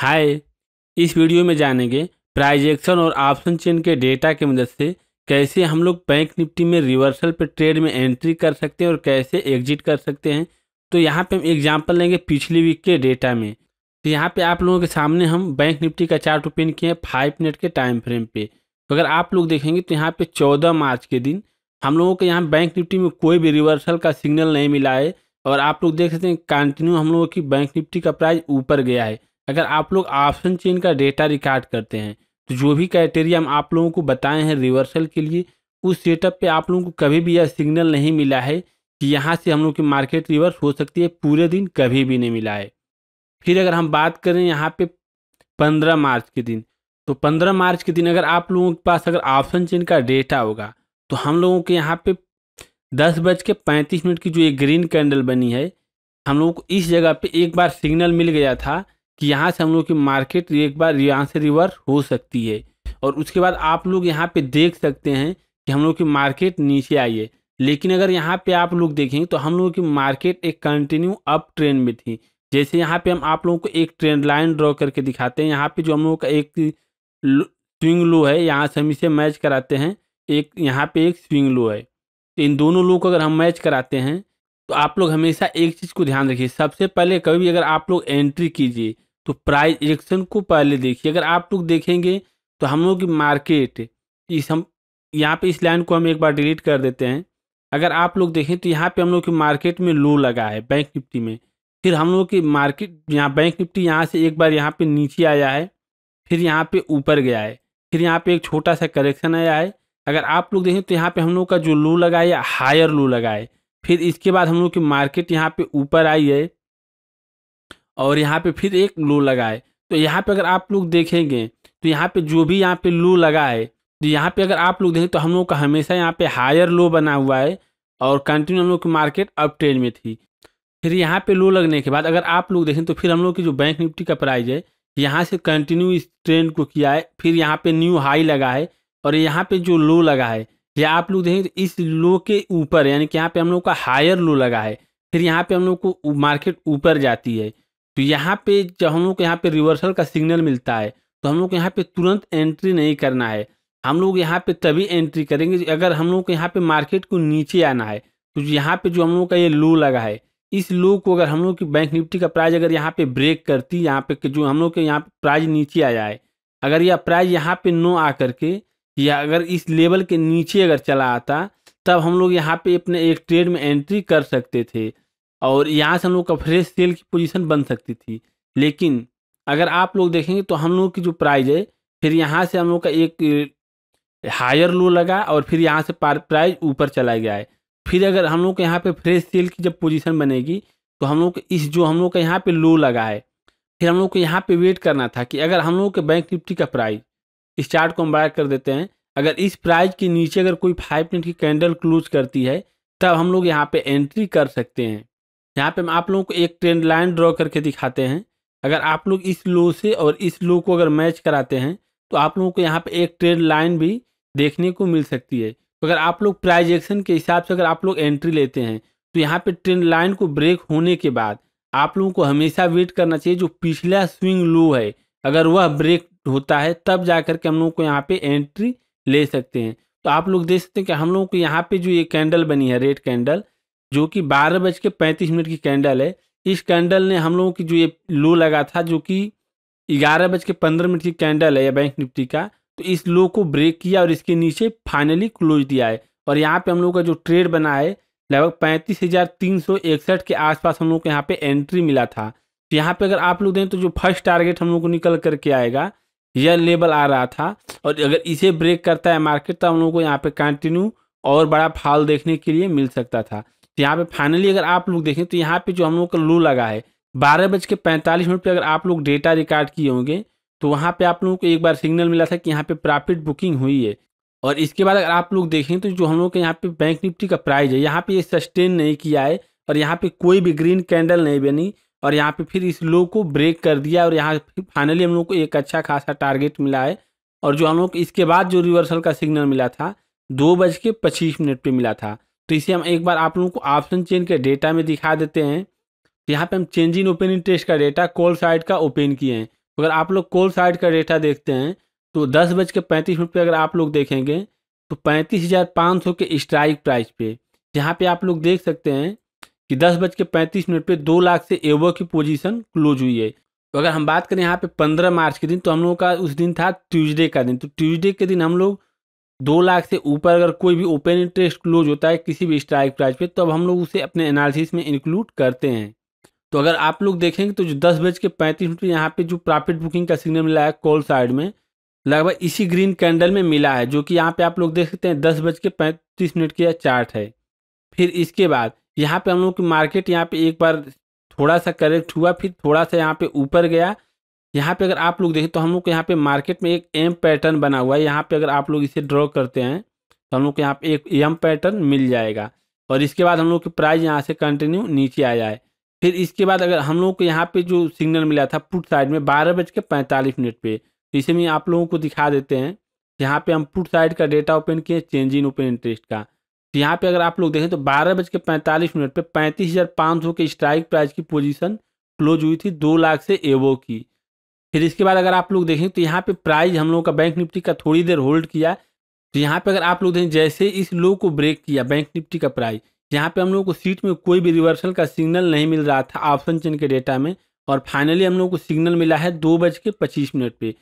हाय इस वीडियो में जानेंगे प्राइजेक्शन और ऑप्शन चेन के डेटा की मदद से कैसे हम लोग बैंक निफ्टी में रिवर्सल पर ट्रेड में एंट्री कर सकते हैं और कैसे एग्जिट कर सकते हैं तो यहाँ पे हम एग्जांपल लेंगे पिछली वीक के डेटा में तो यहाँ पे आप लोगों के सामने हम बैंक निफ्टी का चार्ट ओपन किए हैं फाइव मिनट के टाइम फ्रेम पे तो अगर आप लोग देखेंगे तो यहाँ पर चौदह मार्च के दिन हम लोगों के यहाँ बैंक निफ्टी में कोई भी रिवर्सल का सिग्नल नहीं मिला है और आप लोग देख सकते हैं कंटिन्यू हम लोगों की बैंक निफ्टी का प्राइस ऊपर गया है अगर आप लोग ऑप्शन चेन का डेटा रिकॉर्ड करते हैं तो जो भी क्राइटेरिया हम आप लोगों को बताए हैं रिवर्सल के लिए उस सेटअप पे आप लोगों को कभी भी यह सिग्नल नहीं मिला है कि यहाँ से हम लोग की मार्केट रिवर्स हो सकती है पूरे दिन कभी भी नहीं मिला है फिर अगर हम बात करें यहाँ पे पंद्रह मार्च के दिन तो पंद्रह मार्च के दिन अगर आप लोगों के पास अगर ऑप्शन चेन का डेटा होगा तो हम लोगों के यहाँ पे दस बज के पैंतीस मिनट की जो ये ग्रीन कैंडल बनी है हम लोगों को इस जगह पे एक बार सिग्नल मिल गया था कि यहाँ से हम लोग की मार्केट एक बार यहाँ से रिवर हो सकती है और उसके बाद आप लोग यहाँ पे देख सकते हैं कि हम लोग की मार्केट नीचे आई है लेकिन अगर यहाँ पे आप लोग देखें तो हम लोगों की मार्केट एक कंटिन्यू अप ट्रेंड में थी जैसे यहाँ पे हम आप लोगों को एक ट्रेंड लाइन ड्रॉ करके दिखाते हैं यहाँ पे जो हम लोगों का एक स्विंग लो है यहाँ से हम इसे मैच कराते हैं एक यहाँ पे एक स्विंग लो है तो इन दोनों लो को अगर हम मैच कराते हैं तो आप लोग हमेशा एक चीज़ को ध्यान रखिए सबसे पहले कभी भी अगर आप लोग एंट्री कीजिए तो प्राइस इजेक्शन को पहले देखिए अगर आप लोग देखेंगे तो हम लोग की मार्केट इस हम यहाँ पे इस लाइन को हम एक बार डिलीट कर देते हैं अगर आप लोग देखें तो यहाँ पे हम लोग की मार्केट में लो लगा है बैंक निफ्टी में फिर हम लोग की मार्केट यहाँ बैंक निफ्टी यहाँ से एक बार यहाँ पे नीचे आया है फिर यहाँ पे ऊपर गया है फिर यहाँ पे एक छोटा सा करेक्शन आया है अगर आप लोग देखें तो यहाँ पर हम लोग का जो लो लगा है हायर लो लगा है फिर इसके बाद हम लोग की मार्केट यहाँ पर ऊपर आई है और यहाँ पे फिर एक लो लगाए तो यहाँ पे अगर आप लोग देखेंगे तो यहाँ पे जो भी यहाँ पे लो लगा है तो यहाँ पे अगर आप लोग देखें तो हम लोग का हमेशा यहाँ पे हायर लो बना हुआ है और कंटिन्यू हम लोग की मार्केट अप ट्रेंड में थी फिर यहाँ पे लो लगने के बाद अगर आप लोग देखें तो फिर हम लोग की जो बैंक निफ्टी का प्राइज़ है यहाँ से कंटिन्यू इस ट्रेंड को किया है फिर यहाँ पे न्यू हाई लगा है और यहाँ पे जो लो लगा है या आप लोग देखें तो इस लो के ऊपर यानी कि यहाँ पे हम लोग का हायर लो लगा है फिर यहाँ पे हम लोग को मार्केट ऊपर जाती है तो यहाँ पे जब हम लोग को यहाँ पे रिवर्सल का सिग्नल मिलता है तो हम लोग को यहाँ पे तुरंत एंट्री नहीं करना है हम लोग यहाँ पे तभी एंट्री करेंगे अगर हम लोग को यहाँ पे मार्केट को नीचे आना है तो यहाँ पे जो हम लोग का ये लो लगा है इस लो को अगर हम लोग की बैंक निफ्टी का प्राइज अगर यहाँ पे ब्रेक करती यहाँ पे जो हम लोग के यहाँ पे प्राइज नीचे आ जाए अगर यह प्राइज यहाँ पे नो आ करके या अगर इस लेवल के नीचे अगर चला आता तब हम लोग यहाँ पे अपने एक ट्रेड में एंट्री कर सकते थे और यहाँ से हम लोग का फ्रेश सेल की पोजीशन बन सकती थी लेकिन अगर आप लोग देखेंगे तो हम लोग की जो प्राइज है फिर यहाँ से हम लोग का एक हायर लो लगा और फिर यहाँ से प्राइज ऊपर चला गया है फिर अगर हम लोग के यहाँ पे फ्रेश सेल की जब पोजीशन बनेगी तो हम लोग इस जो हम लोग का यहाँ पे लो लगा है फिर हम लोग को यहाँ पे वेट करना था कि अगर हम लोग के बैंक निफ्टी का प्राइस इस चार्ट को हम बाय कर देते हैं अगर इस प्राइस के नीचे अगर कोई फाइव मिनट की कैंडल क्लोज करती है तब हम लोग यहाँ पे एंट्री कर सकते हैं यहाँ पे हम आप लोगों को एक ट्रेंड लाइन ड्रॉ करके दिखाते हैं अगर आप लोग इस लो से और इस लो को अगर मैच कराते हैं तो आप लोगों को यहाँ पे एक ट्रेंड लाइन भी देखने को मिल सकती है तो अगर आप लोग प्राइजेक्शन के हिसाब से अगर आप लोग एंट्री लेते हैं तो यहाँ पे ट्रेंड लाइन को ब्रेक होने के बाद आप लोगों को हमेशा वेट करना चाहिए जो पिछला स्विंग लो है अगर वह ब्रेक होता है तब जा करके हम लोग को यहाँ पे एंट्री ले सकते हैं तो आप लोग देख सकते हैं कि हम लोगों को यहाँ पे जो ये कैंडल बनी है रेड कैंडल जो कि बारह बज के पैंतीस मिनट की कैंडल है इस कैंडल ने हम लोगों की जो ये लो लगा था जो कि ग्यारह बज के पंद्रह मिनट की कैंडल है या बैंक निफ्टी का तो इस लो को ब्रेक किया और इसके नीचे फाइनली क्लोज दिया है और यहाँ पे हम लोग का जो ट्रेड बना है लगभग पैंतीस हज़ार तीन सौ इकसठ के आसपास हम लोग को यहाँ पे एंट्री मिला था तो यहाँ पे अगर आप लोग दें तो जो फर्स्ट टारगेट हम लोग को निकल करके आएगा यह लेवल आ रहा था और अगर इसे ब्रेक करता है मार्केट तो हम लोग को यहाँ पे कंटिन्यू और बड़ा फाल देखने के लिए मिल सकता था तो यहाँ पे फाइनली अगर आप लोग देखें तो यहाँ पे जो हम लोग का लो लगा है बारह बज के पैंतालीस मिनट पर अगर आप लोग डेटा रिकॉर्ड किए होंगे तो वहाँ पे आप लोगों को एक बार सिग्नल मिला था कि यहाँ पे प्रॉफिट बुकिंग हुई है और इसके बाद अगर आप लोग देखें तो जो हम लोग के यहाँ पे बैंक निफ्टी का प्राइस है यहाँ पे ये सस्टेन नहीं किया है और यहाँ पे कोई भी ग्रीन कैंडल नहीं बनी और यहाँ पे फिर इस लो को ब्रेक कर दिया और यहाँ फाइनली हम लोग को एक अच्छा खासा टारगेट मिला है और जो हम लोग इसके बाद जो रिवर्सल का सिग्नल मिला था दो बज के पच्चीस मिनट पर मिला था तो इसे हम एक बार आप लोगों को ऑप्शन चेन के डेटा में दिखा देते हैं तो यहाँ पे हम चेंज इन ओपन इंटरेस्ट का डेटा कॉल साइड का ओपन किए हैं अगर आप लोग कॉल साइड का डेटा देखते हैं तो दस बज के पैंतीस मिनट पर अगर आप लोग देखेंगे तो पैंतीस हज़ार पाँच सौ के स्ट्राइक प्राइस पे यहाँ पे आप लोग देख सकते हैं कि दस बज के पैंतीस मिनट पर दो लाख से एवो की पोजिशन क्लोज हुई है तो अगर हम बात करें यहाँ पर पंद्रह मार्च के दिन तो हम लोगों का उस दिन था ट्यूजडे का दिन तो ट्यूजडे के दिन हम लोग दो लाख से ऊपर अगर कोई भी ओपन इंटरेस्ट क्लोज होता है किसी भी स्ट्राइक प्राइस पे तब अब हम लोग उसे अपने एनालिसिस में इंक्लूड करते हैं तो अगर आप लोग देखेंगे तो जो दस बज के पैंतीस मिनट यहाँ पे जो प्रॉफिट बुकिंग का सिग्नल मिला है कॉल साइड में लगभग इसी ग्रीन कैंडल में मिला है जो कि यहाँ पे आप लोग देख सकते हैं दस बज के पैंतीस मिनट का चार्ट है फिर इसके बाद यहाँ पे हम लोग की मार्केट यहाँ पे एक बार थोड़ा सा करेक्ट हुआ फिर थोड़ा सा यहाँ पे ऊपर गया यहाँ पे अगर आप लोग देखें तो हम लोग को यहाँ पे मार्केट में एक एम पैटर्न बना हुआ है यहाँ पे अगर आप लोग इसे ड्रॉ करते हैं तो हम लोग को यहाँ पे एक एम पैटर्न मिल जाएगा और इसके बाद हम लोग की प्राइस यहाँ से कंटिन्यू नीचे आ जाए फिर इसके बाद अगर हम लोग को यहाँ पे जो सिग्नल मिला था पुट साइड में बारह बज के पैंतालीस मिनट पर तो इसे में आप लोगों को दिखा देते हैं यहाँ पर हम पुट साइड का डेटा ओपन किए चेंज इन ओपन इंटरेस्ट का तो यहाँ पर अगर आप लोग देखें तो बारह बज के पैंतालीस मिनट पर पैंतीस हज़ार पाँच सौ के स्ट्राइक प्राइज की पोजिशन क्लोज हुई थी दो लाख से एवो की फिर इसके बाद अगर आप लोग देखें तो यहाँ पे प्राइस हम लोगों का बैंक निफ्टी का थोड़ी देर होल्ड किया तो यहाँ पे अगर आप लोग देखें जैसे इस लो को ब्रेक किया बैंक निफ्टी का प्राइस यहाँ पे हम लोगों को सीट में कोई भी रिवर्सल का सिग्नल नहीं मिल रहा था ऑप्शन चेन के डेटा में और फाइनली हम लोग को सिग्नल मिला है दो बज के पच्चीस मिनट पे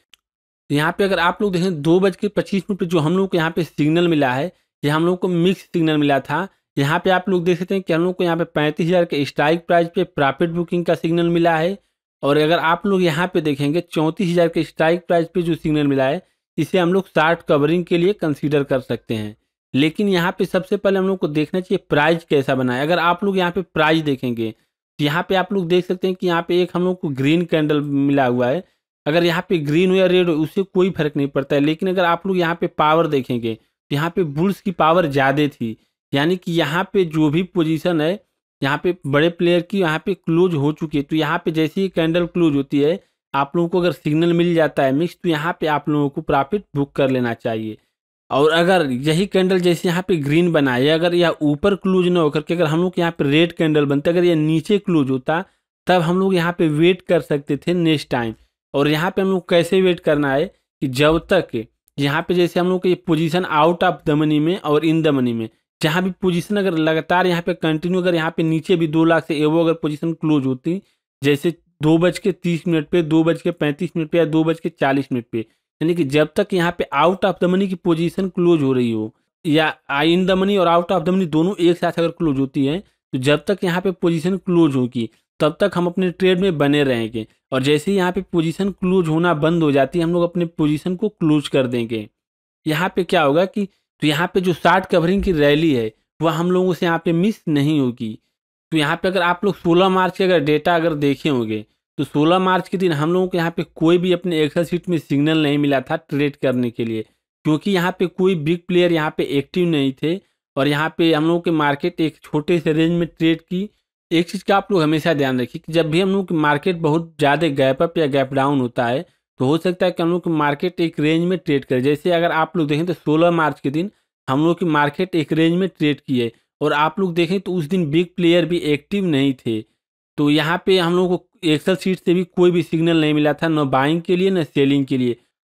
तो यहाँ पे अगर आप लोग देखें दो बज के पच्चीस मिनट पर जो हम लोग को यहाँ पे सिग्नल मिला है ये हम लोग को मिक्स सिग्नल मिला था यहाँ पे आप लोग देख सकते हैं कि हम लोग को यहाँ पे पैंतीस हज़ार के स्ट्राइक प्राइस पे प्रॉफिट बुकिंग का सिग्नल मिला है और अगर आप लोग यहाँ पे देखेंगे चौंतीस हज़ार के स्ट्राइक प्राइस पे जो सिग्नल मिला है इसे हम लोग शार्ट कवरिंग के लिए कंसीडर कर सकते हैं लेकिन यहाँ पे सबसे पहले हम लोग को देखना चाहिए प्राइज कैसा बना है अगर आप लोग यहाँ पे प्राइज देखेंगे तो यहाँ पे आप लोग देख सकते हैं कि यहाँ पे एक हम लोग को ग्रीन कैंडल मिला हुआ है अगर यहाँ पे ग्रीन हो या रेड हो उससे कोई फर्क नहीं पड़ता है लेकिन अगर आप लोग यहाँ पे पावर देखेंगे तो यहाँ पे बुल्स की पावर ज़्यादा थी यानी कि यहाँ पे जो भी पोजीशन है यहाँ पे बड़े प्लेयर की यहाँ पे क्लोज हो चुकी है तो यहाँ पे जैसे ही कैंडल क्लोज होती है आप लोगों को अगर सिग्नल मिल जाता है मिक्स तो यहाँ पे आप लोगों को प्रॉफिट बुक कर लेना चाहिए और अगर यही कैंडल जैसे यहाँ पे ग्रीन बना है अगर यह ऊपर क्लोज ना होकर के अगर हम लोग यहाँ पे रेड कैंडल बनता अगर यह नीचे क्लोज होता तब हम लोग यहाँ पे वेट कर सकते थे नेक्स्ट टाइम और यहाँ पे हम लोग कैसे वेट करना है कि जब तक यहाँ पे जैसे हम लोग की position out of the money में और इन द मनी में जहाँ भी पोजीशन अगर लगातार यहाँ पे कंटिन्यू अगर यहाँ पे नीचे भी दो लाख से एवो अगर पोजीशन क्लोज होती जैसे दो बज के तीस मिनट पे दो बज के पैंतीस मिनट पे या दो बज के चालीस मिनट पे यानी कि जब तक यहाँ पे आउट ऑफ द मनी की पोजीशन क्लोज हो रही हो या आई in the money out of of the मनी दोनों एक साथ अगर क्लोज होती है तो जब तक यहाँ पे पोजीशन क्लोज होगी तब तक हम अपने ट्रेड में बने रहेंगे और जैसे ही यहाँ पे पोजीशन क्लोज होना बंद हो जाती है हम लोग अपने पोजीशन को क्लोज कर देंगे यहाँ पे क्या होगा कि तो यहाँ पे जो शार्ट कवरिंग की रैली है वह हम लोगों से यहाँ पे मिस नहीं होगी तो यहाँ पे अगर आप लोग 16 मार्च के अगर डेटा अगर देखे होंगे तो 16 मार्च के दिन हम लोगों को यहाँ पे कोई भी अपने एक्सल सीट में सिग्नल नहीं मिला था ट्रेड करने के लिए क्योंकि यहाँ पे कोई बिग प्लेयर यहाँ पे एक्टिव नहीं थे और यहाँ पे हम लोगों के मार्केट एक छोटे से रेंज में ट्रेड की एक चीज़ का आप लोग हमेशा ध्यान रखिए कि जब भी हम लोग मार्केट बहुत ज़्यादा गैप अप या गैप डाउन होता है तो हो सकता है कि हम लोग की मार्केट एक रेंज में ट्रेड करे जैसे अगर आप लोग देखें तो सोलह मार्च के दिन हम लोग की मार्केट एक रेंज में ट्रेड किए और आप लोग देखें तो उस दिन बिग प्लेयर भी एक्टिव नहीं थे तो यहाँ पे हम लोग को एक्सल सीट से भी कोई भी सिग्नल नहीं मिला था न बाइंग के लिए न सेलिंग के लिए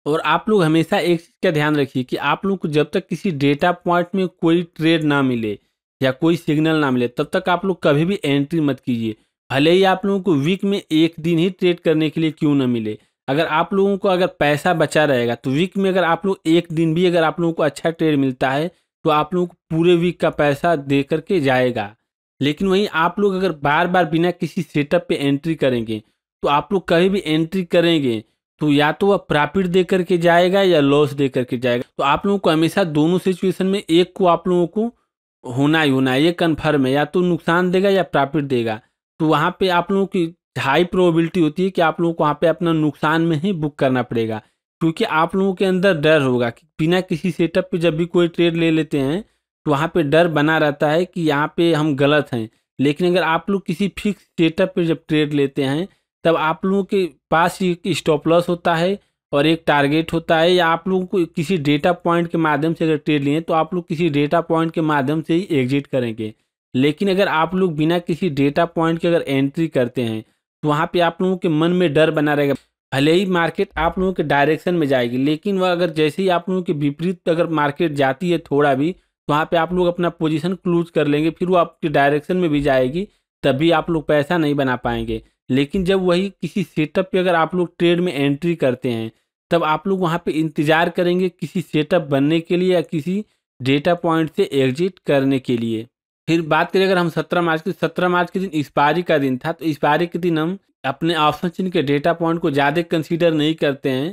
और आप लोग हमेशा एक चीज़ का ध्यान रखिए कि आप लोग को जब तक किसी डेटा पॉइंट में कोई ट्रेड ना मिले या कोई सिग्नल ना मिले तब तक आप लोग कभी भी एंट्री मत कीजिए भले ही आप लोगों को वीक में एक दिन ही ट्रेड करने के लिए क्यों ना मिले अगर आप लोगों को अगर पैसा बचा रहेगा तो वीक में अगर आप लोग एक दिन भी अगर आप लोगों को अच्छा ट्रेड मिलता है तो आप लोगों को पूरे वीक का पैसा दे करके जाएगा लेकिन वहीं आप लोग अगर बार बार बिना किसी सेटअप पे एंट्री करेंगे तो आप लोग कभी भी एंट्री करेंगे तो या तो वह प्रॉफिट दे करके जाएगा या लॉस दे करके जाएगा तो आप लोगों को हमेशा दोनों सिचुएशन में एक को आप लोगों को होना ही होना है ये कन्फर्म है या तो नुकसान देगा या प्रॉफिट देगा तो वहाँ पे आप लोगों की हाई प्रोबेबिलिटी होती है कि आप लोगों को वहाँ पे अपना नुकसान में ही बुक करना पड़ेगा क्योंकि आप लोगों के अंदर डर होगा कि बिना किसी सेटअप पे जब भी कोई ट्रेड ले लेते हैं तो वहाँ पे डर बना रहता है कि यहाँ पे हम गलत हैं लेकिन अगर आप लोग किसी फिक्स सेटअप पे जब ट्रेड लेते हैं तब आप लोगों के पास एक स्टॉप लॉस होता है और एक टारगेट होता है या आप लोगों को किसी डेटा पॉइंट के माध्यम से अगर ट्रेड लें तो आप लोग किसी डेटा पॉइंट के माध्यम से ही एग्जिट करेंगे लेकिन अगर आप लोग बिना किसी डेटा पॉइंट के अगर एंट्री करते हैं तो वहाँ पे आप लोगों के मन में डर बना रहेगा भले ही मार्केट आप लोगों के डायरेक्शन में जाएगी लेकिन वह अगर जैसे ही आप लोगों के विपरीत अगर मार्केट जाती है थोड़ा भी तो वहाँ पे आप लोग अपना पोजीशन क्लूज कर लेंगे फिर वो आपके डायरेक्शन में भी जाएगी तभी आप लोग पैसा नहीं बना पाएंगे लेकिन जब वही किसी सेटअप पे अगर आप लोग ट्रेड में एंट्री करते हैं तब आप लोग वहाँ पर इंतज़ार करेंगे किसी सेटअप बनने के लिए या किसी डेटा पॉइंट से एग्जिट करने के लिए फिर बात करें अगर हम सत्रह मार्च की तो सत्रह मार्च के दिन एक्सपायरी का दिन था तो एक्सपायरी के दिन हम अपने ऑप्शन चिन्ह के डेटा पॉइंट को ज़्यादा कंसीडर नहीं करते हैं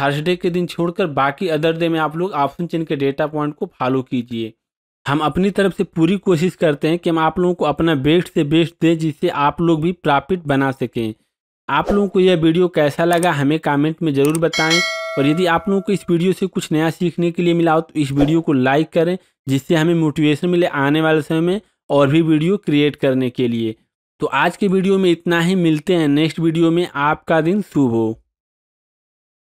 थर्सडे के दिन छोड़कर बाकी अदर डे में आप लोग ऑप्शन चिन्ह के डेटा पॉइंट को फॉलो कीजिए हम अपनी तरफ से पूरी कोशिश करते हैं कि हम आप लोगों को अपना बेस्ट से बेस्ट दें जिससे आप लोग भी प्रॉफिट बना सकें आप लोगों को यह वीडियो कैसा लगा हमें कमेंट में ज़रूर बताएं और यदि आप लोगों को इस वीडियो से कुछ नया सीखने के लिए मिला हो तो इस वीडियो को लाइक करें जिससे हमें मोटिवेशन मिले आने वाले समय में और भी वीडियो क्रिएट करने के लिए तो आज के वीडियो में इतना ही मिलते हैं नेक्स्ट वीडियो में आपका दिन शुभ हो